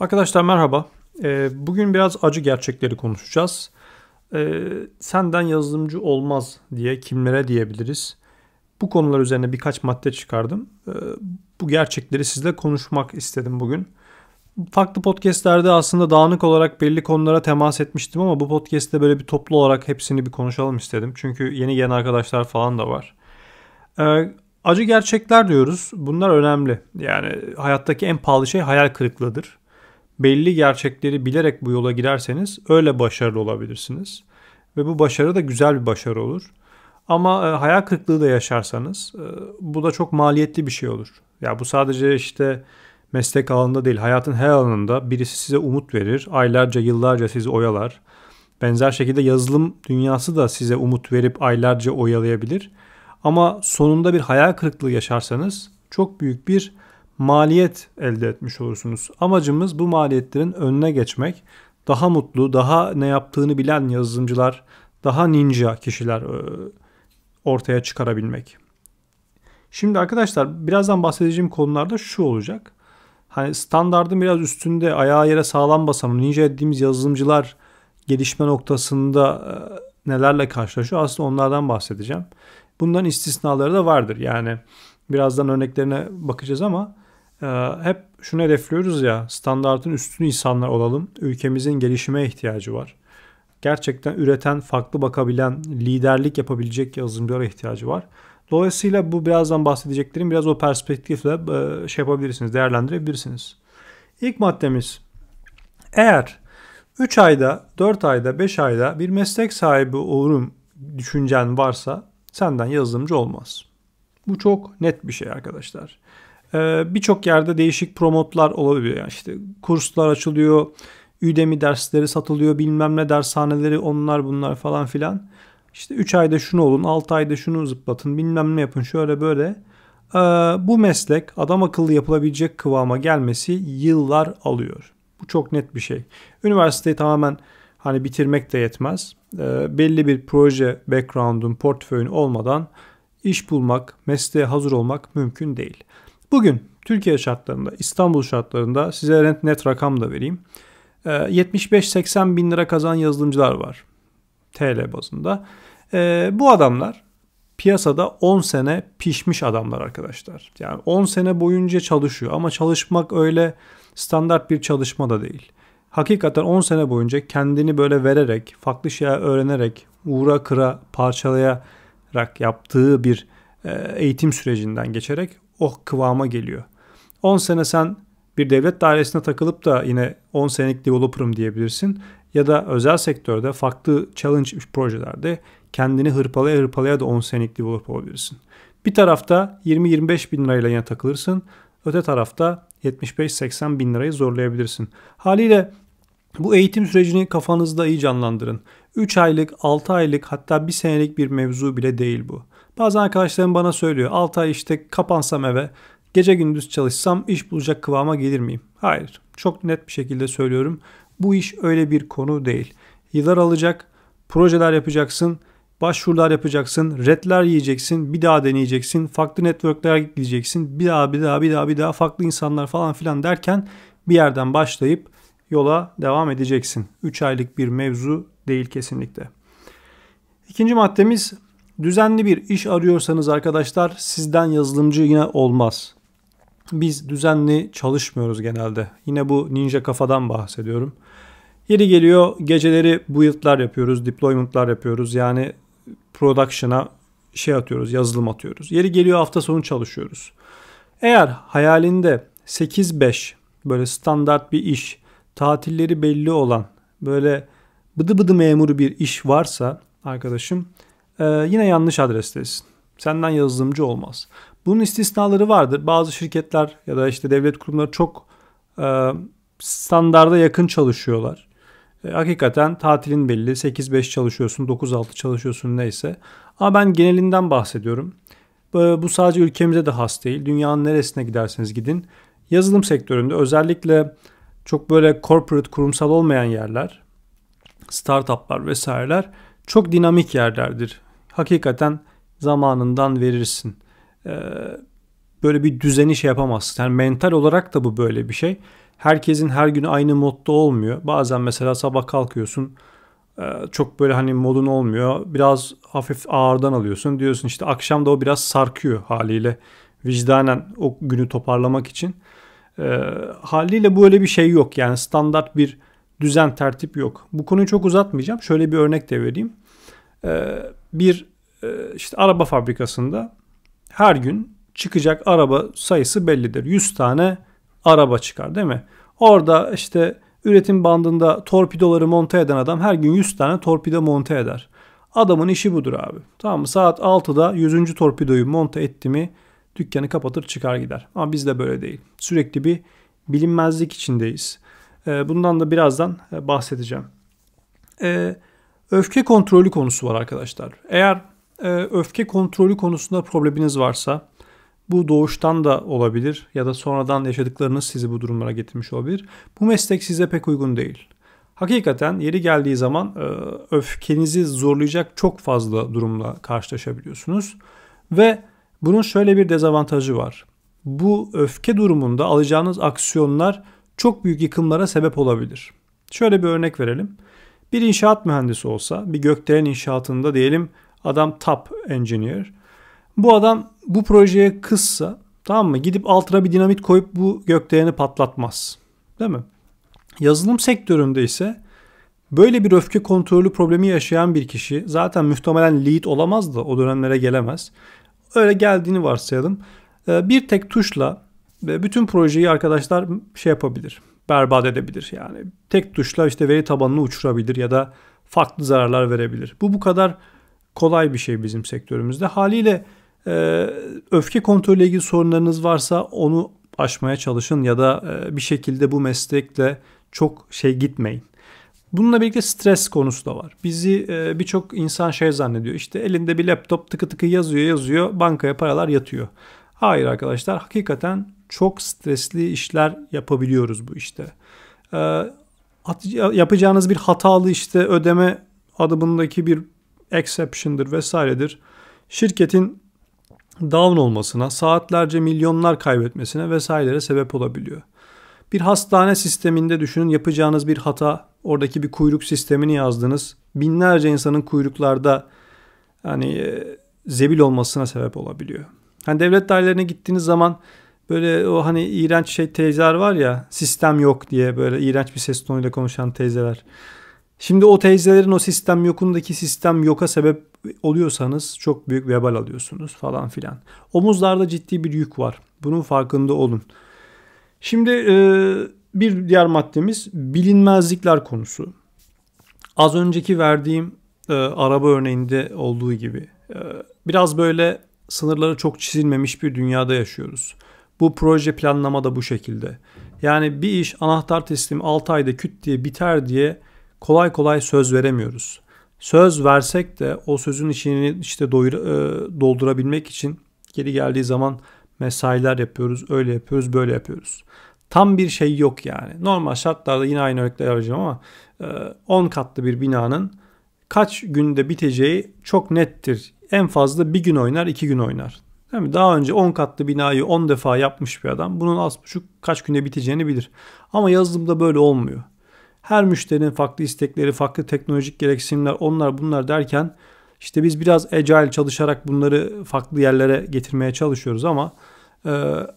Arkadaşlar merhaba. Ee, bugün biraz acı gerçekleri konuşacağız. Ee, senden yazılımcı olmaz diye kimlere diyebiliriz? Bu konular üzerine birkaç madde çıkardım. Ee, bu gerçekleri sizle konuşmak istedim bugün. Farklı podcastlerde aslında dağınık olarak belli konulara temas etmiştim ama bu podcastte böyle bir toplu olarak hepsini bir konuşalım istedim. Çünkü yeni gelen arkadaşlar falan da var. Acı gerçekler diyoruz. Bunlar önemli. Yani hayattaki en pahalı şey hayal kırıklığıdır belli gerçekleri bilerek bu yola girerseniz öyle başarılı olabilirsiniz. Ve bu başarı da güzel bir başarı olur. Ama e, hayal kırıklığı da yaşarsanız e, bu da çok maliyetli bir şey olur. Ya bu sadece işte meslek alanında değil, hayatın her alanında birisi size umut verir, aylarca, yıllarca sizi oyalar. Benzer şekilde yazılım dünyası da size umut verip aylarca oyalayabilir. Ama sonunda bir hayal kırıklığı yaşarsanız çok büyük bir maliyet elde etmiş olursunuz. Amacımız bu maliyetlerin önüne geçmek. Daha mutlu, daha ne yaptığını bilen yazılımcılar, daha ninja kişiler e, ortaya çıkarabilmek. Şimdi arkadaşlar birazdan bahsedeceğim konularda şu olacak. Hani standardın biraz üstünde ayağa yere sağlam basan ninja ettiğimiz yazılımcılar gelişme noktasında e, nelerle karşılaşıyor aslında onlardan bahsedeceğim. Bundan istisnaları da vardır. Yani birazdan örneklerine bakacağız ama ee, hep şunu hedefliyoruz ya standartın üstün insanlar olalım. Ülkemizin gelişime ihtiyacı var. Gerçekten üreten, farklı bakabilen, liderlik yapabilecek yazılımcılara ihtiyacı var. Dolayısıyla bu birazdan bahsedeceklerim biraz o perspektifle e, şey yapabilirsiniz, değerlendirebilirsiniz. İlk maddemiz eğer 3 ayda, 4 ayda, 5 ayda bir meslek sahibi olurum düşüncen varsa senden yazılımcı olmaz. Bu çok net bir şey arkadaşlar. Ee, birçok yerde değişik promotlar olabiliyor. Yani işte kurslar açılıyor, Udemy dersleri satılıyor, bilmem ne dershaneleri onlar bunlar falan filan. İşte 3 ayda şunu olun, 6 ayda şunu zıplatın, bilmem ne yapın şöyle böyle. Ee, bu meslek adam akıllı yapılabilecek kıvama gelmesi yıllar alıyor. Bu çok net bir şey. Üniversiteyi tamamen hani bitirmek de yetmez. Ee, belli bir proje background'un, portföyün olmadan iş bulmak, mesleğe hazır olmak mümkün değil. Bugün Türkiye şartlarında, İstanbul şartlarında size rent net rakam da vereyim. 75-80 ee, bin lira kazan yazılımcılar var. TL bazında. Ee, bu adamlar piyasada 10 sene pişmiş adamlar arkadaşlar. Yani 10 sene boyunca çalışıyor ama çalışmak öyle standart bir çalışma da değil. Hakikaten 10 sene boyunca kendini böyle vererek, farklı şeyler öğrenerek, uğra kıra, parçalayarak yaptığı bir e, eğitim sürecinden geçerek o kıvama geliyor. 10 sene sen bir devlet dairesine takılıp da yine 10 senelik developer'ım diyebilirsin. Ya da özel sektörde farklı challenge projelerde kendini hırpalaya hırpalaya da 10 senelik developer olabilirsin. Bir tarafta 20-25 bin lirayla yine takılırsın. Öte tarafta 75-80 bin lirayı zorlayabilirsin. Haliyle bu eğitim sürecini kafanızda iyi canlandırın. 3 aylık, 6 aylık hatta 1 senelik bir mevzu bile değil bu. Bazen arkadaşlarım bana söylüyor 6 ay işte kapansam eve gece gündüz çalışsam iş bulacak kıvama gelir miyim? Hayır. Çok net bir şekilde söylüyorum. Bu iş öyle bir konu değil. Yıllar alacak, projeler yapacaksın, başvurular yapacaksın, redler yiyeceksin, bir daha deneyeceksin, farklı networklere gideceksin, bir daha bir daha bir daha bir daha farklı insanlar falan filan derken bir yerden başlayıp yola devam edeceksin. 3 aylık bir mevzu değil kesinlikle. İkinci maddemiz düzenli bir iş arıyorsanız arkadaşlar sizden yazılımcı yine olmaz. Biz düzenli çalışmıyoruz genelde. Yine bu ninja kafadan bahsediyorum. Yeri geliyor geceleri build'lar yapıyoruz, deployment'lar yapıyoruz. Yani production'a şey atıyoruz, yazılım atıyoruz. Yeri geliyor hafta sonu çalışıyoruz. Eğer hayalinde 8-5 böyle standart bir iş tatilleri belli olan böyle bıdı bıdı memuru bir iş varsa arkadaşım e, yine yanlış adrestesin. Senden yazılımcı olmaz. Bunun istisnaları vardır. Bazı şirketler ya da işte devlet kurumları çok e, standarda yakın çalışıyorlar. E, hakikaten tatilin belli. 8-5 çalışıyorsun, 9-6 çalışıyorsun neyse. Ama ben genelinden bahsediyorum. Bu sadece ülkemize de has değil. Dünyanın neresine giderseniz gidin. Yazılım sektöründe özellikle çok böyle corporate kurumsal olmayan yerler, startuplar vesaireler çok dinamik yerlerdir. Hakikaten zamanından verirsin. Ee, böyle bir düzeni şey yapamazsın. Yani mental olarak da bu böyle bir şey. Herkesin her gün aynı modda olmuyor. Bazen mesela sabah kalkıyorsun e, çok böyle hani modun olmuyor. Biraz hafif ağırdan alıyorsun. Diyorsun işte akşam da o biraz sarkıyor haliyle. Vicdanen o günü toparlamak için. E, haliyle öyle bir şey yok. Yani standart bir düzen tertip yok. Bu konuyu çok uzatmayacağım. Şöyle bir örnek de vereyim. E, bir e, işte araba fabrikasında her gün çıkacak araba sayısı bellidir. 100 tane araba çıkar değil mi? Orada işte üretim bandında torpidoları monte eden adam her gün 100 tane torpido monte eder. Adamın işi budur abi. Tamam mı? Saat 6'da 100. torpidoyu monte etti mi dükkanı kapatır çıkar gider. Ama biz de böyle değil. Sürekli bir bilinmezlik içindeyiz. Ee, bundan da birazdan e, bahsedeceğim. Ee, öfke kontrolü konusu var arkadaşlar. Eğer e, öfke kontrolü konusunda probleminiz varsa bu doğuştan da olabilir ya da sonradan yaşadıklarınız sizi bu durumlara getirmiş olabilir. Bu meslek size pek uygun değil. Hakikaten yeri geldiği zaman e, öfkenizi zorlayacak çok fazla durumla karşılaşabiliyorsunuz. Ve bunun şöyle bir dezavantajı var. Bu öfke durumunda alacağınız aksiyonlar çok büyük yıkımlara sebep olabilir. Şöyle bir örnek verelim. Bir inşaat mühendisi olsa, bir gökdelen inşaatında diyelim adam top engineer. Bu adam bu projeye kızsa tamam mı? Gidip altına bir dinamit koyup bu gökdeleni patlatmaz. Değil mi? Yazılım sektöründe ise böyle bir öfke kontrolü problemi yaşayan bir kişi zaten muhtemelen lead olamaz da o dönemlere gelemez öyle geldiğini varsayalım. Ee, bir tek tuşla e, bütün projeyi arkadaşlar şey yapabilir. Berbat edebilir yani. Tek tuşla işte veri tabanını uçurabilir ya da farklı zararlar verebilir. Bu bu kadar kolay bir şey bizim sektörümüzde. Haliyle e, öfke kontrolüyle ilgili sorunlarınız varsa onu aşmaya çalışın ya da e, bir şekilde bu meslekle çok şey gitmeyin. Bununla birlikte stres konusu da var. Bizi e, birçok insan şey zannediyor. İşte elinde bir laptop tıkı tıkı yazıyor yazıyor bankaya paralar yatıyor. Hayır arkadaşlar hakikaten çok stresli işler yapabiliyoruz bu işte. E, yapacağınız bir hatalı işte ödeme adımındaki bir exception'dır vesairedir. Şirketin down olmasına, saatlerce milyonlar kaybetmesine vesairelere sebep olabiliyor. Bir hastane sisteminde düşünün yapacağınız bir hata. Oradaki bir kuyruk sistemini yazdınız. Binlerce insanın kuyruklarda yani e, zebil olmasına sebep olabiliyor. Hani devlet dairelerine gittiğiniz zaman böyle o hani iğrenç şey teyzeler var ya sistem yok diye böyle iğrenç bir ses tonuyla konuşan teyzeler. Şimdi o teyzelerin o sistem yokundaki sistem yoka sebep oluyorsanız çok büyük vebal alıyorsunuz falan filan. Omuzlarda ciddi bir yük var. Bunun farkında olun. Şimdi e, bir diğer maddemiz bilinmezlikler konusu. Az önceki verdiğim e, araba örneğinde olduğu gibi e, biraz böyle sınırları çok çizilmemiş bir dünyada yaşıyoruz. Bu proje planlama da bu şekilde. Yani bir iş anahtar teslim 6 ayda küt diye biter diye kolay kolay söz veremiyoruz. Söz versek de o sözün içini işte doyur, e, doldurabilmek için geri geldiği zaman mesailer yapıyoruz, öyle yapıyoruz, böyle yapıyoruz. Tam bir şey yok yani. Normal şartlarda yine aynı örnekler yapacağım ama 10 e, katlı bir binanın kaç günde biteceği çok nettir. En fazla bir gün oynar, iki gün oynar. Değil mi? Daha önce 10 katlı binayı 10 defa yapmış bir adam bunun az buçuk kaç günde biteceğini bilir. Ama yazılımda böyle olmuyor. Her müşterinin farklı istekleri, farklı teknolojik gereksinimler, onlar bunlar derken işte biz biraz agile çalışarak bunları farklı yerlere getirmeye çalışıyoruz ama e,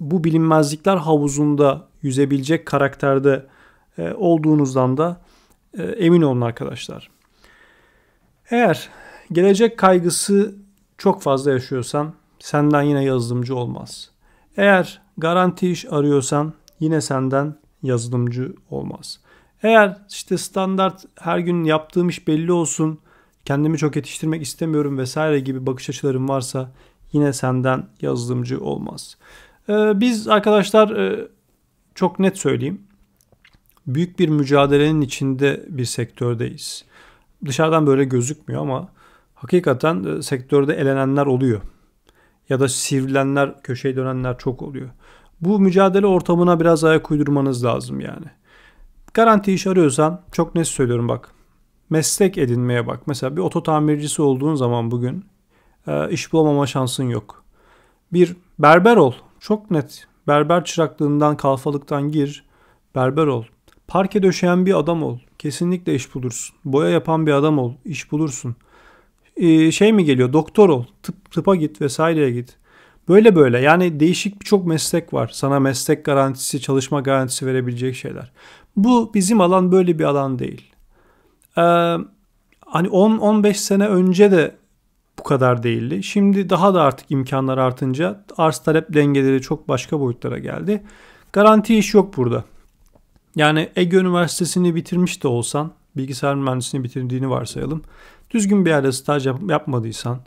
bu bilinmezlikler havuzunda yüzebilecek karakterde e, olduğunuzdan da e, emin olun arkadaşlar. Eğer gelecek kaygısı çok fazla yaşıyorsan senden yine yazılımcı olmaz. Eğer garanti iş arıyorsan yine senden yazılımcı olmaz. Eğer işte standart her gün yaptığım iş belli olsun kendimi çok yetiştirmek istemiyorum vesaire gibi bakış açılarım varsa yine senden yazılımcı olmaz. Ee, biz arkadaşlar e, çok net söyleyeyim. Büyük bir mücadelenin içinde bir sektördeyiz. Dışarıdan böyle gözükmüyor ama hakikaten e, sektörde elenenler oluyor. Ya da sivrilenler, köşeye dönenler çok oluyor. Bu mücadele ortamına biraz ayak uydurmanız lazım yani. Garanti iş arıyorsan çok net söylüyorum bak meslek edinmeye bak. Mesela bir oto tamircisi olduğun zaman bugün e, iş bulamama şansın yok. Bir berber ol. Çok net. Berber çıraklığından, kalfalıktan gir. Berber ol. Parke döşeyen bir adam ol. Kesinlikle iş bulursun. Boya yapan bir adam ol. İş bulursun. Ee, şey mi geliyor? Doktor ol. Tıp, tıpa git vesaireye git. Böyle böyle. Yani değişik birçok meslek var. Sana meslek garantisi, çalışma garantisi verebilecek şeyler. Bu bizim alan böyle bir alan değil. Ee, hani 10-15 sene önce de bu kadar değildi. Şimdi daha da artık imkanlar artınca arz talep dengeleri çok başka boyutlara geldi. Garanti iş yok burada. Yani Ege Üniversitesi'ni bitirmiş de olsan, bilgisayar mühendisliğini bitirdiğini varsayalım. Düzgün bir yerde staj yap- yapmadıysan,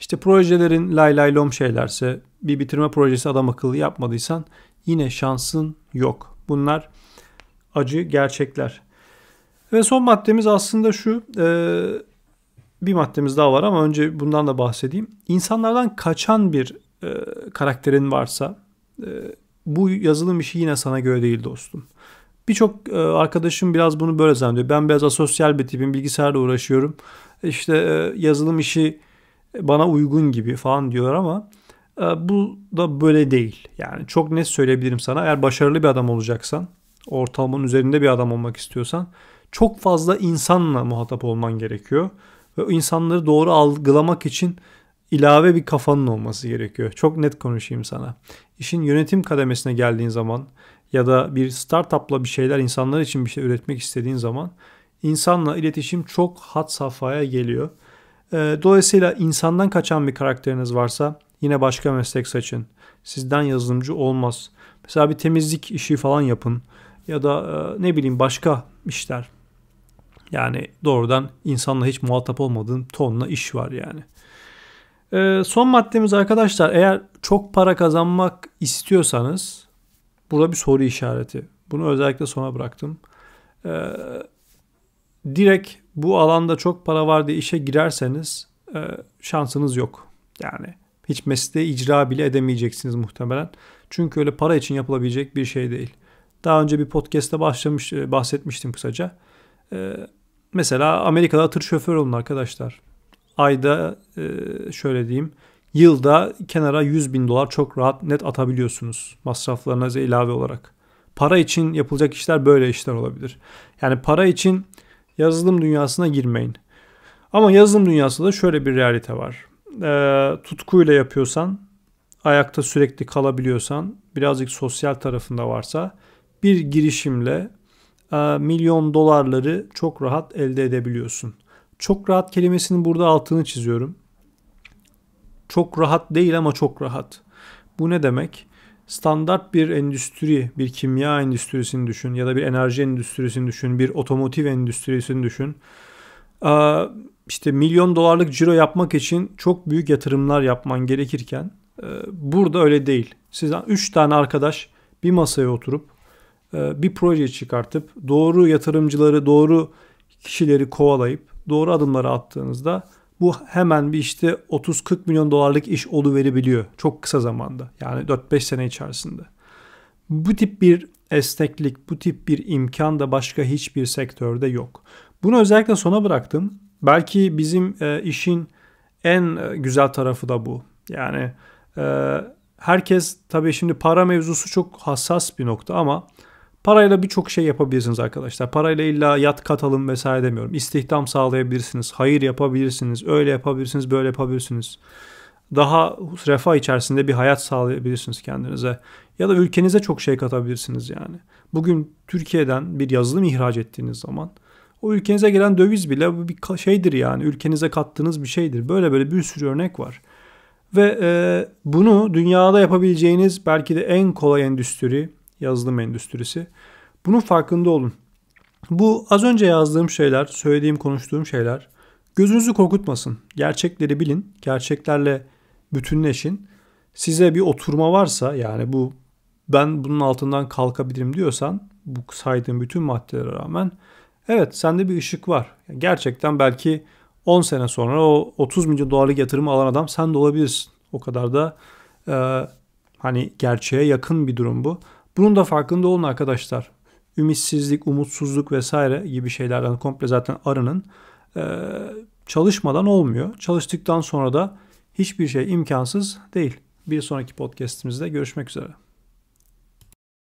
işte projelerin lay lay lom şeylerse, bir bitirme projesi adam akıllı yapmadıysan yine şansın yok. Bunlar acı gerçekler. Ve son maddemiz aslında şu. E, bir maddemiz daha var ama önce bundan da bahsedeyim. İnsanlardan kaçan bir e, karakterin varsa e, bu yazılım işi yine sana göre değil dostum. Birçok e, arkadaşım biraz bunu böyle zannediyor. Ben biraz asosyal bir tipim, bilgisayarla uğraşıyorum. İşte e, yazılım işi bana uygun gibi falan diyorlar ama e, bu da böyle değil. Yani çok net söyleyebilirim sana. Eğer başarılı bir adam olacaksan, ortalamanın üzerinde bir adam olmak istiyorsan çok fazla insanla muhatap olman gerekiyor. Ve insanları doğru algılamak için ilave bir kafanın olması gerekiyor. Çok net konuşayım sana. İşin yönetim kademesine geldiğin zaman ya da bir startupla bir şeyler insanlar için bir şey üretmek istediğin zaman insanla iletişim çok hat safhaya geliyor. Ee, dolayısıyla insandan kaçan bir karakteriniz varsa yine başka meslek seçin. Sizden yazılımcı olmaz. Mesela bir temizlik işi falan yapın ya da e, ne bileyim başka işler. Yani doğrudan insanla hiç muhatap olmadığın tonla iş var yani. Ee, son maddemiz arkadaşlar eğer çok para kazanmak istiyorsanız burada bir soru işareti. Bunu özellikle sona bıraktım. Ee, direkt bu alanda çok para var diye işe girerseniz e, şansınız yok. Yani hiç mesleği icra bile edemeyeceksiniz muhtemelen. Çünkü öyle para için yapılabilecek bir şey değil. Daha önce bir podcast'te başlamış e, bahsetmiştim kısaca. Ee, Mesela Amerika'da tır şoförü olun arkadaşlar. Ayda e, şöyle diyeyim. Yılda kenara 100 bin dolar çok rahat net atabiliyorsunuz masraflarınıza ilave olarak. Para için yapılacak işler böyle işler olabilir. Yani para için yazılım dünyasına girmeyin. Ama yazılım dünyasında şöyle bir realite var. E, tutkuyla yapıyorsan, ayakta sürekli kalabiliyorsan, birazcık sosyal tarafında varsa bir girişimle ee, milyon dolarları çok rahat elde edebiliyorsun. Çok rahat kelimesinin burada altını çiziyorum. Çok rahat değil ama çok rahat. Bu ne demek? Standart bir endüstri, bir kimya endüstrisini düşün ya da bir enerji endüstrisini düşün, bir otomotiv endüstrisini düşün. Ee, işte milyon dolarlık ciro yapmak için çok büyük yatırımlar yapman gerekirken e, burada öyle değil. Siz 3 tane arkadaş bir masaya oturup e, bir proje çıkartıp doğru yatırımcıları, doğru kişileri kovalayıp doğru adımları attığınızda bu hemen bir işte 30-40 milyon dolarlık iş verebiliyor çok kısa zamanda. Yani 4-5 sene içerisinde. Bu tip bir esneklik, bu tip bir imkan da başka hiçbir sektörde yok. Bunu özellikle sona bıraktım. Belki bizim e, işin en e, güzel tarafı da bu. Yani e, herkes tabii şimdi para mevzusu çok hassas bir nokta ama Parayla birçok şey yapabilirsiniz arkadaşlar. Parayla illa yat katalım vesaire demiyorum. İstihdam sağlayabilirsiniz. Hayır yapabilirsiniz. Öyle yapabilirsiniz. Böyle yapabilirsiniz. Daha refah içerisinde bir hayat sağlayabilirsiniz kendinize. Ya da ülkenize çok şey katabilirsiniz yani. Bugün Türkiye'den bir yazılım ihraç ettiğiniz zaman o ülkenize gelen döviz bile bir şeydir yani. Ülkenize kattığınız bir şeydir. Böyle böyle bir sürü örnek var. Ve e, bunu dünyada yapabileceğiniz belki de en kolay endüstri yazılım endüstrisi. Bunun farkında olun. Bu az önce yazdığım şeyler, söylediğim, konuştuğum şeyler gözünüzü korkutmasın. Gerçekleri bilin, gerçeklerle bütünleşin. Size bir oturma varsa yani bu ben bunun altından kalkabilirim diyorsan bu saydığım bütün maddelere rağmen evet sende bir ışık var. Gerçekten belki 10 sene sonra o 30 milyon dolarlık yatırım alan adam sen de olabilirsin. O kadar da e, hani gerçeğe yakın bir durum bu. Bunun da farkında olun arkadaşlar. Ümitsizlik, umutsuzluk vesaire gibi şeylerden komple zaten arının çalışmadan olmuyor. Çalıştıktan sonra da hiçbir şey imkansız değil. Bir sonraki podcastimizde görüşmek üzere.